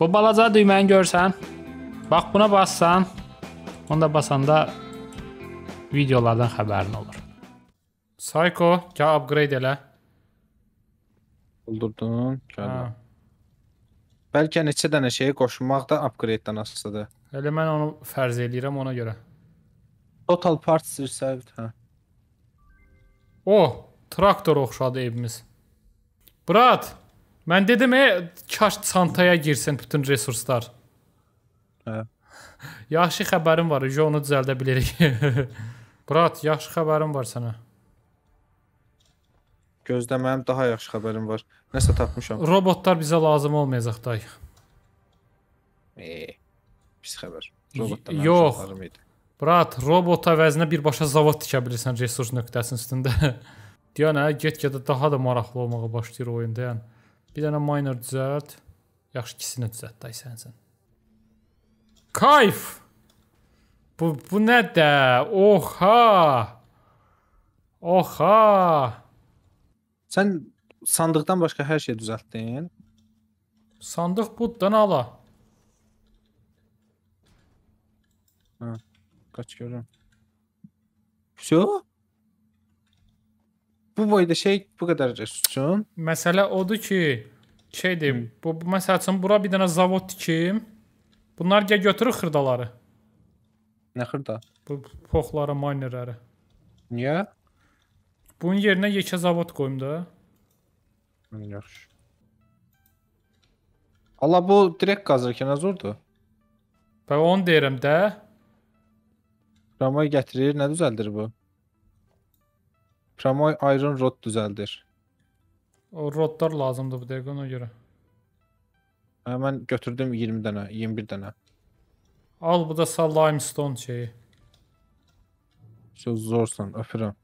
Bu balaca düyməni görsən. Bax buna bassan, onda basanda videolardan xəbərin olur. Psycho, gəl upgrade elə. Öldürdün, gəldim. Bəlkə neçə dənə şeyə qoşulmaq da upgrade-dən asılıdır. Elə mən onu fərz eləyirəm ona görə. Total parts received, hə. O, oh, traktor oxşadı evimiz. Brat, Mən dedim, e, kaş çantaya girsin bütün resurslar. Hə. yaxşı xəbərim var, onu düzəldə bilərik. Brat, yaxşı xəbərim var sənə. Gözdə mənim daha yaxşı xəbərim var. Nəsə tapmışam. Robotlar bizə lazım olmayacaq day. E, pis xəbər. Robotlar Yox. Brat, robota vəzinə birbaşa zavod tikə bilirsən resurs nöqtəsinin üstündə. Deyən, hə, get-gedə daha da maraqlı olmağa başlayır oyunda, yəni. Bir dənə miner düzəlt. Yaxşı ikisini düzəlt day sənsən. Kayf! Bu, bu nədir? Oha! Oha! Sən sandıqdan başqa hər şey düzəltdin. Sandıq buddan ala. Hə, qaç görüm. Всё? bu boyda şey bu qədər tutsun. Məsələ odur ki, şey deyim, bu məsəl üçün bura bir dənə zavod tikim. Bunlar gəl götürür xırdaları. Nə xırda? Bu poxları, minerləri. Niyə? Bunun yerinə yekə zavod qoyum da. Yaxşı. Allah bu direkt qazır ki, nə zordur? Və onu deyirəm də. Ramay gətirir, nə düzəldir bu? Promoy iron rod düzəldir. O rodlar lazımdır bu dəqiqə ona görə. Hə, mən götürdüm 20 dənə, 21 dənə. Al bu da sal limestone şeyi. Çox zorsan, öpürəm.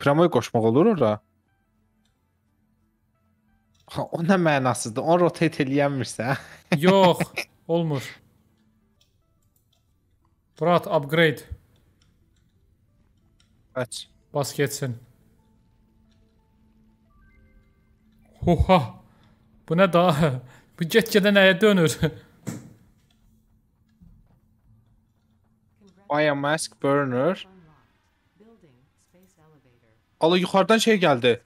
Promoy qoşmaq olur ora? Ha, o nə mənasızdır? Onu rotate eləyənmirsə? Yox, olmur. Brat, upgrade. Kaç. Bas geçsin. Oha. Bu ne daha? Bu get-gedə nəyə dönür? mask burner. Allah yukarıdan şey geldi.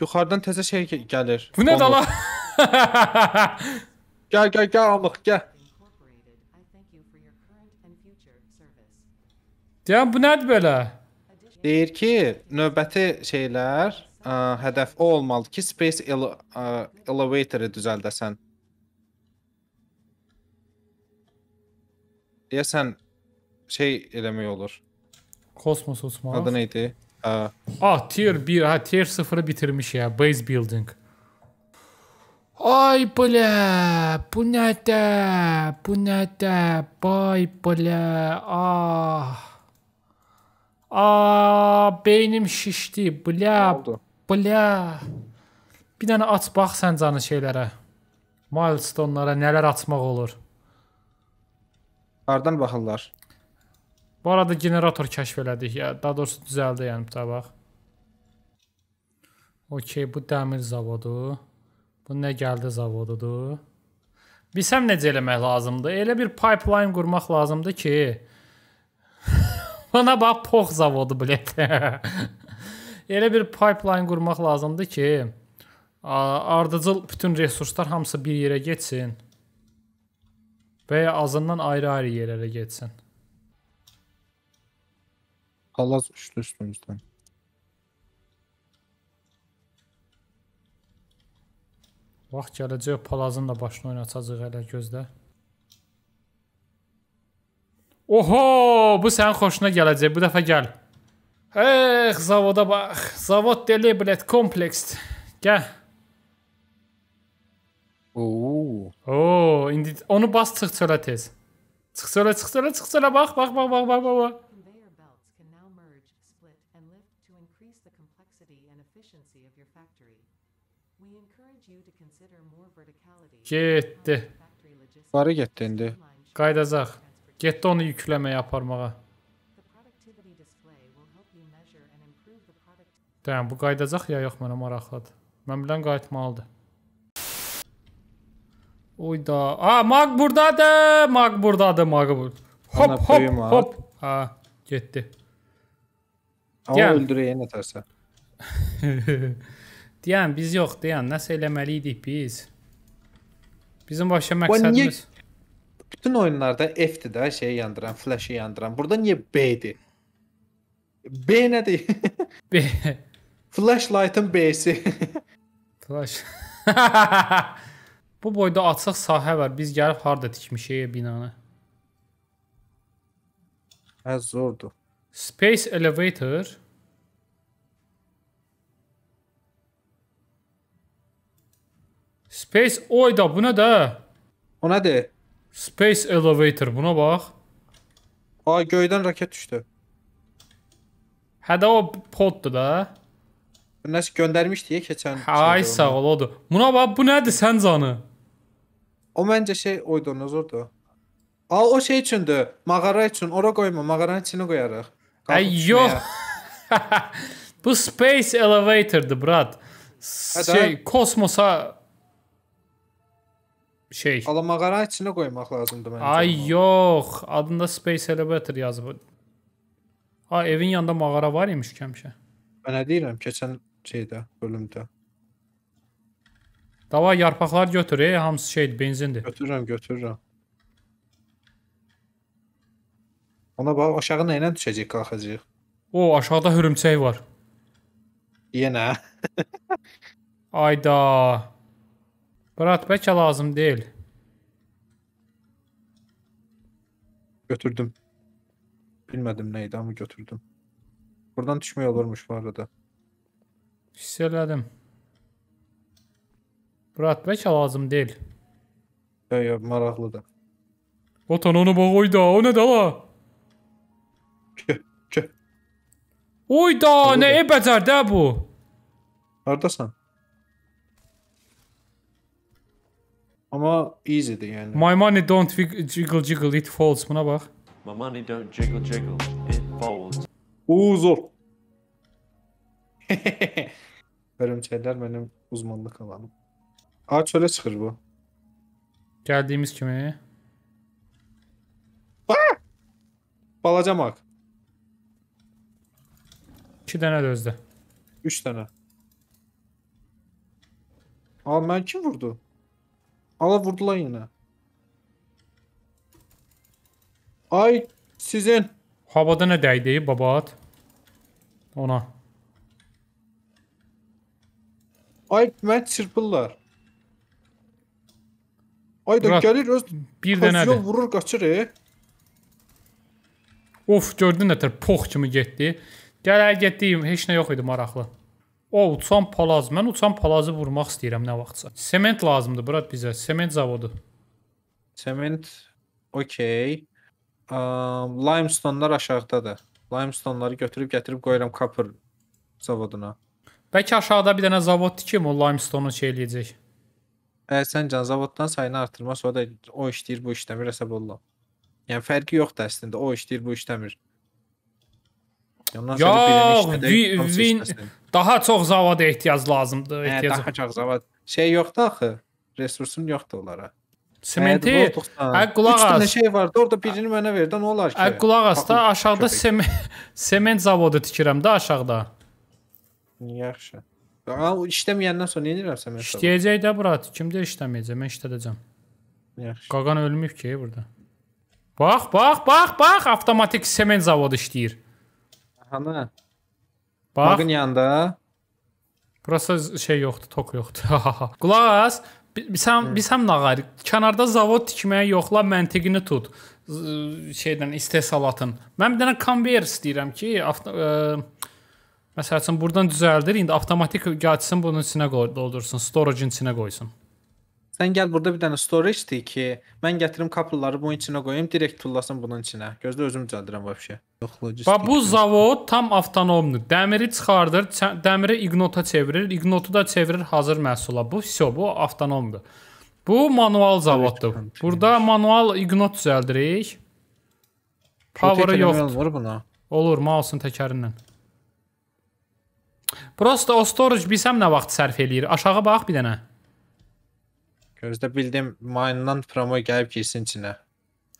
Yukarıdan teze şey gelir. Bu ne dala? gel gel gel Amık gel. Ya bu nədir belə? Deyir ki, növbəti şeylər ə, hədəf o olmalı ki, space ele ə, elevator-ı düzəldəsən. Deyəsən şey eləmək olur. Kosmos uçmaq. Adı nə idi? Ə, ah, tier 1, ha tier 0-ı bitirmiş ya, base building. Ay bля, bu nədə, bu nədə, bay bля, ah. A, beynim şişdi. Bля, bля. Bir dənə aç bax sən canı şeylərə. Milestone-lara nələr açmaq olur. Hardan baxırlar? Bu arada generator kəşf elədik ya. Daha doğrusu düzəldi yəni bir bax. Okey, bu dəmir zavodu. Bu nə gəldi zavodudur. Bilsəm necə eləmək lazımdır. Elə bir pipeline qurmaq lazımdır ki, Ona bax pox zavodu bilet. Elə bir pipeline qurmaq lazımdır ki, ardıcıl bütün resurslar hamısı bir yerə getsin. Və ya azından ayrı-ayrı yerlərə getsin. Palaz üçlü üstümüzdən. Vaxt gələcək palazın da başını oynatacaq hələ gözlə. Oho, bu sənin xoşuna gələcək. Bu dəfə gəl. Ex, zavoda bax. Zavod deli, bilet, kompleks. Gəl. Oo. Oo, indi onu bas çıx çölə tez. Çıx çölə, çıx çölə, çıx çölə. Bax, bax, bax, bax, bax, bax. Getdi. Barı getdi indi. Qaydacaq. Getdi onu yükləməyə aparmağa. Dəyəm, bu qayıdacaq ya yox mənə maraqlıdır. Mən bilən qayıtmalıdır. Oyda. A, Mag burdadır. Mag burdadır, Mag burdadır. Hop, Ana, hop, hop, hop. Ha, getdi. Amma Deyəm, öldürəyə nətərsə. deyən, biz yox, deyən, nəsə eləməliydik biz. Bizim başa məqsədimiz... Bütün oyunlarda F-dir də şeyi yandıran, flash-i yandıran. Burada niyə B-dir? B nədir? B. Flashlight-ın B-si. Flash. Bu boyda açıq sahə var. Biz gəlib harda tikmişik binanı? Hə, zordur. Space elevator. Space oy da bu nə də? O nədir? Space elevator buna bax. Ay göydən raket düşdü. Hə də o poddur da. Nəsə göndərmişdi ya keçən. Ay sağ ol odur. Buna bax bu nədir sən canı? O məncə şey oy dinozordur. Al o şey üçündür. Mağara üçün. Ora qoyma. Mağaranın içinə qoyarıq. Ay yox. bu space elevator'dı brat. Hə şey kosmosa şey. Alamağara içinə qoymaq lazımdır məncə. Ay onu. yox, adında Space Elevator yazıb. Ha, evin yanında mağara var imiş həmişə. Mən nə deyirəm, keçən şeydə, bölümdə. Dava yarpaqlar götür, e, hamısı şeydir, benzindir. Götürürəm, götürürəm. Ona bax, aşağı nə ilə düşəcək, qalxacağıq? O, aşağıda hörümçək var. Yenə. Ayda. Murat, bəlkə lazım deyil. Götürdüm. Bilmədim nə idi, amma götürdüm. Buradan düşmək olurmuş bu arada. Hiss elədim. Murat, bəlkə lazım deyil. Yox, yox, maraqlıdır. Vatan onu bax, oyda, o nədir ala? Kö, kö. Oyda, nə e bəcər də bu? Hardasan? Amma easy-dir yəni. My money don't jiggle jiggle it folds. Buna bax. My money don't jiggle jiggle it folds. Uzur. Hörümçəklər mənim uzmanlıq alanım. A çölə çıxır bu. Gəldiyimiz kimi. Ah! Balaca mak. 2 dənə dözdü. 3 dənə. Al mən kim vurdu? Ala vurdular yenə. Ay sizin. Havada nə dəydi babat? Ona. Ay mən çırpırlar. Ay da Bırak, gəlir öz bir dənədir. Vurur qaçır. E. Of gördün nətər pox kimi getdi. Gələr getdiyim heç nə yox idi maraqlı. O uçan palaz. Mən uçan palazı vurmaq istəyirəm nə vaxtsa. Sement lazımdır brat bizə. Sement zavodu. Sement okey. Um, limestone-lar aşağıdadır. Limestone-ları götürüb gətirib qoyuram copper zavoduna. Bəlkə aşağıda bir dənə zavod tikim, o limestone-u şey eləyəcək. Əgər sən can zavoddan sayını artırma, sonra da o işləyir, bu işləmir hesab olunur. Yəni fərqi yoxdur əslində. O işləyir, bu işləmir istəyir. Ondan yox, sonra bir dənə işlədə. Daha çox zavada ehtiyac lazımdır, ehtiyac. Hə, daha çox zavad. Şey yoxdur axı. Resursum yoxdur onlara. Sementi hə qulaq as. 3 dənə şey vardı. Orda birini mənə verdi, nə olar ki? Hə qulaq as da aşağıda sement sement zavodu tikirəm də aşağıda. Yaxşı. Ha, işləməyəndən sonra nə edirəm sement? İşləyəcək də bura. Kimdə işləməyəcək? Mən işlədəcəm. Yaxşı. Qaqan ölməyib ki burada. Bax, bax, bax, bax, avtomatik sement zavodu işləyir. Hanı? Bax. Bakın yanda. Burası şey yoxdur, tok yoxdur. Qulaq Sən biz həm nağar kənarda zavod tikməyə yoxla məntiqini tut. Şeydən istehsalatın. Mən bir dənə konveyer istəyirəm ki, ə, məsəl üçün buradan düzəldir, indi avtomatik gəlsin bunun içinə qoy, doldursun, storage-in içinə qoysun. Sən gəl burada bir dənə storage deyil ki, mən gətirim kapılları bunun içinə qoyum, direkt tullasın bunun içinə. Gözlə özüm düzəldirəm vəbşə. Yox, logistik. Bax bu zavod tam avtonomdur. Dəmiri çıxardır, dəmiri ignota çevirir, ignotu da çevirir hazır məhsula. Bu всё, bu avtonomdur. Bu manual zavoddur. Burada manual ignot düzəldirik. Power yoxdur. Olur buna. Olur, mausun təkərindən. Prosta o storage bilsəm nə vaxt sərf eləyir? Aşağı bax bir dənə. Gözlə bildim mayından promo gəlib girsin içinə.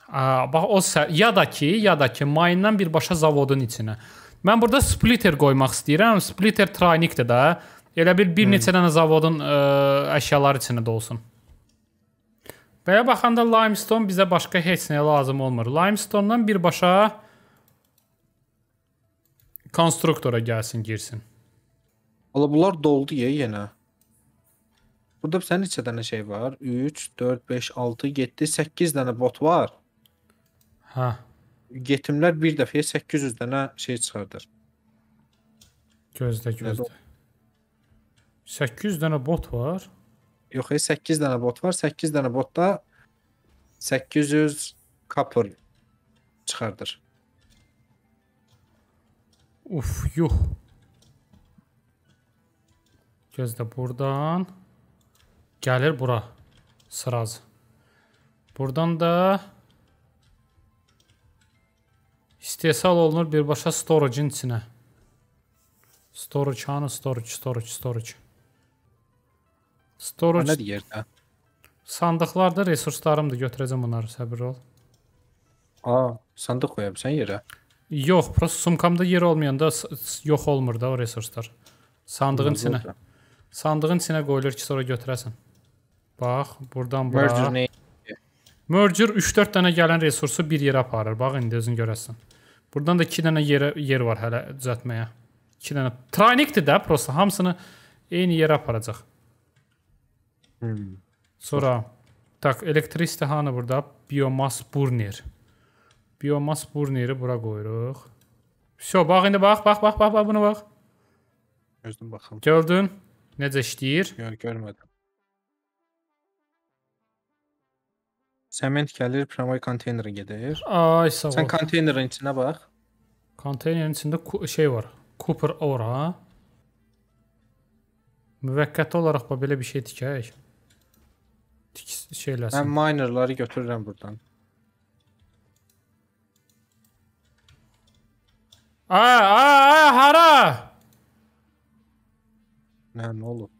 A, bax o ya da ki, ya da ki mayından birbaşa zavodun içinə. Mən burada splitter qoymaq istəyirəm. Splitter traynikdir da. Elə bil bir hmm. neçə dənə zavodun ə, e, əşyaları içində olsun. Belə baxanda limestone bizə başqa heç nə lazım olmur. Limestone-dan birbaşa konstruktora gəlsin, girsin. Ola bunlar doldu ya yenə. Burada sən neçə dənə şey var? 3, 4, 5, 6, 7, 8 dənə bot var. Hə. Yetimlər bir dəfəyə 800 dənə şey çıxardır. Gözlə, gözlə. 800 dənə bot var. Yox, 8 e, dənə bot var. 8 dənə botda 800 copper çıxardır. Uf, yox. Gözlə, buradan... Gəlir bura. Sraz. Buradan da istehsal olunur birbaşa storage-in içinə. Storage hanı? Storage, storage, storage. Storage. Nə deyir də? Sandıqlarda resurslarımdır, götürəcəm bunları, səbir ol. A, sandıq qoyabsan yerə? Yox, prosta sumkamda yer olmayanda yox olmur da o resurslar. Sandığın içinə. Sandığın içinə qoyulur ki, sonra götürəsən. Bax, buradan bura. Merger nə? Merger 3-4 dənə gələn resursu bir yerə aparır. Bax indi özün görəsən. Buradan da 2 dənə yerə yer var hələ düzəltməyə. 2 dənə traynikdir də, prosta hamısını eyni yerə aparacaq. Hmm. Sonra tak elektrikdə hanı burada? Biomas burner. Biomas burneri bura qoyuruq. Vso, bax indi bax, bax, bax, bax, bax buna bax. Gördün baxım. Gördün? Necə işləyir? Yox, görmədim. Sement gəlir, tramvay konteynerə gedir. Ay sağ ol. Sən konteynerin içinə bax. Konteynerin içində şey var. Cooper ora. Müvəqqəti olaraq bax belə bir şey tikək. Tik şey eləsin. Mən minerları götürürəm burdan. A, a, a, hara? Nə, nə olub?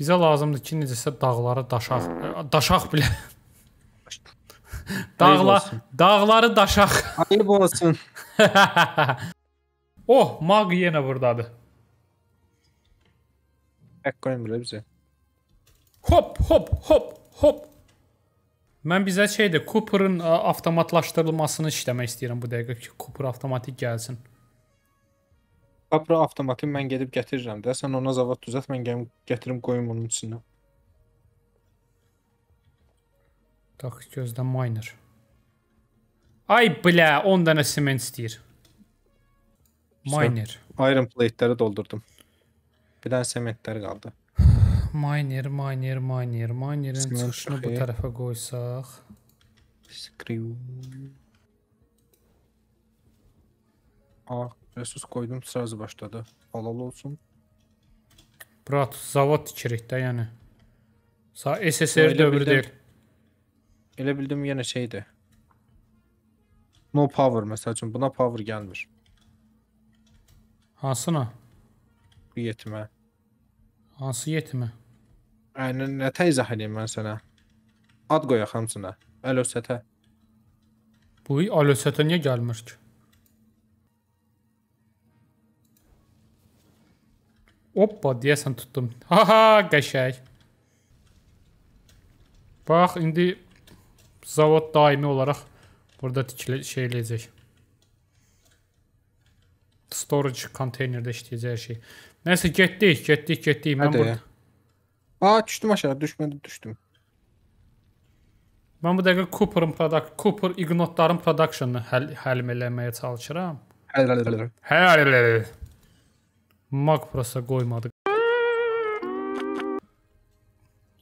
Bizə lazımdır ki, necəsə dağları daşaq, daşaq bilə Dağla, dağları daşaq. Ayıb olsun. oh, mag yenə burdadır. Tək qoymurlar bizə. Hop, hop, hop, hop. Mən bizə şeydir, Cooper'ın e, avtomatlaşdırılmasını işləmək istəyirəm bu dəqiqə ki, Cooper avtomatik gəlsin. Cooper avtomatik mən gedib gətirirəm də, sən ona zavad düzət, mən gəlim gətirim qoyum onun içindən. Так, gözlə miner. Ay blə, 10 dənə sement istəyir. Miner. Iron plate-ləri doldurdum. Bir dənə sementlər qaldı. miner, miner, miner, minerin çıxışını bu tərəfə qoysaq. Screw. A, resurs qoydum, sразу başladı. Halal olsun. Brat, zavod tikirik də, yəni. SSR dövrü deyil. Elə bildim yenə şeydir. No power məsəl üçün buna power gəlmir. Hansına? Bu yetimə. Hansı yetimə? Yəni nə izah edeyim mən sənə? Ad qoyaq hamısına. Əlösətə. Bu əlösətə niyə gəlmir ki? Hoppa deyəsən tutdum. Ha ha qəşəng. Bax indi Zavod daimi olaraq burada şey eləyəcək. Storage konteynerdə işləyəcək hər şey. Nəsə getdik, getdik, getdik. Mən Hədə. burada. A, düşdüm aşağı, düşmədim, düşdüm. Mən bu dəqiqə Cooper'ın product, Cooper ignotların production'ı həll həll eləməyə çalışıram. Həll həll həll. Həll həll həll. Mac prosa qoymadı.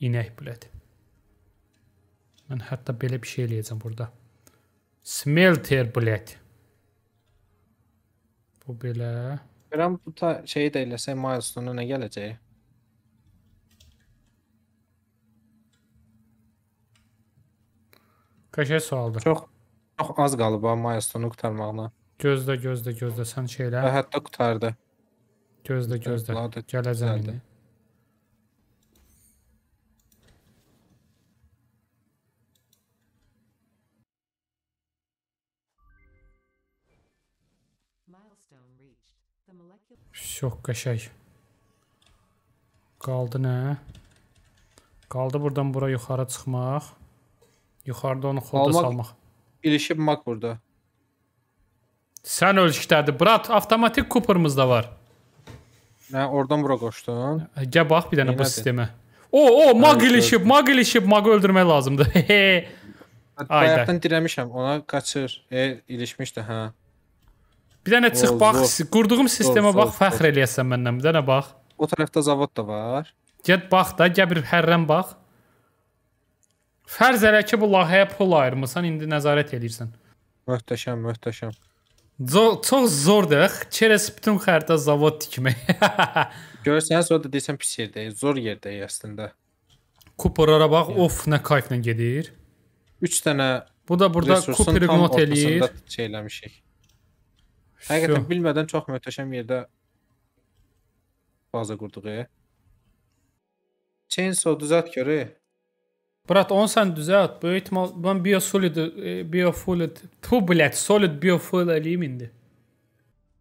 İnək bilədi. Mən hətta belə bir şey eləyəcəm burada. Smelter, blət. Bu belə. Görəm bu ta şeyi də eləsək milestone-a nə gələcək? Qəşəng sualdır. Çox çox az qalıb ha milestone-u qurtarmağına. Gözlə, gözlə, gözlə sən şeylə. Və hətta qurtardı. Gözlə, gözlə. Gələcəm indi. Çox qəşəng. Qaldı nə? Qaldı buradan bura yuxarı çıxmaq. Yuxarıda onu xolda salmaq. İlişib mak burada. Sən ölçükdədir. Brat, avtomatik kupırımız da var. Nə, hə, oradan bura qoşdun? Gəl bax bir dənə bu sistemə. O, o, hə, mag ilişib, mag ilişib, mag öldürmək lazımdır. Bayaqdan dirəmişəm, ona qaçır. E, ilişmişdi, hə. Bir dənə çıx bax, qurduğum sistemə bax, fəxr eləyəsən məndən. Bir dənə bax. O tərəfdə zavod da var. Get bax da, gəl bir hərrəm bax. Fərz elə ki, bu layihəyə pul ayırmısan, indi nəzarət eləyirsən. Möhtəşəm, möhtəşəm. Çox zordur, çerəs bütün xəritə zavod tikmək. Görsən, sonra da deyirsən pis yerdəyik, zor yerdəyik əslində. Kuperlara bax, yeah. of, nə kayfla gedir. 3 dənə Bu da burada Kuperi qmot eləyir. Şey eləmişik. Həqiqətən Şu. bilmədən çox möhtəşəm yerdə baza qurduq. Chainsaw düzət görə. Brat, onu sən düzət. Böyük ehtimal mən biosolid biofolid. Tu, blət, solid e, biofol eləyim indi.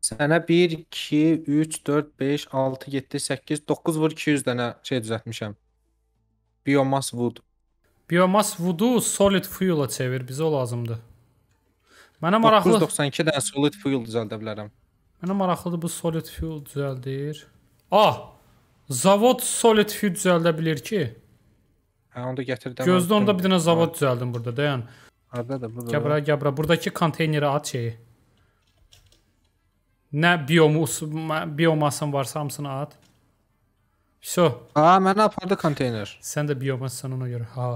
Sənə 1 2 3 4 5 6 7 8 9 vur 200 dənə şey düzəltmişəm. Biomass wood. Biomass wood-u solid fuel-a çevir, bizə o lazımdır. Mənə maraqlı 992 dənə solid fuel düzəldə bilərəm. Mənə maraqlıdır bu solid fuel düzəldir. Ah! Zavod solid fuel düzəldə bilir ki. Hə, onu da gətirdim. Gözdə onda bir dənə zavod düzəldim burada, dayan. Hardadır bu? Gəl bura, gəl bura. Burdakı konteyneri at şeyi. Nə biomus, biomasın varsa hamısını at. Всё. A, mənə apardı konteyner. Sən də biomassan ona görə. Ha.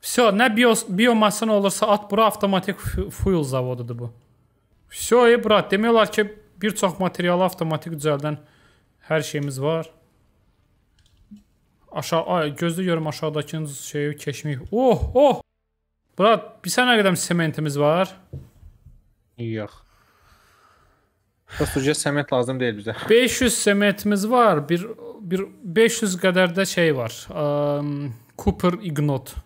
Все, nə bios, biomasın olursa at bura avtomatik fuel zavodudur bu. Все, ey brat, demək olar ki, bir çox materialı avtomatik düzəldən hər şeyimiz var. Aşağı, ay, gözlü görüm aşağıdakının şeyi keçməyik. Oh, oh! Brat, bir sənə qədəm sementimiz var. Yox. Dostluca sement lazım deyil bizə. 500 sementimiz var. Bir, bir 500 qədər də şey var. Um, Cooper Ignot.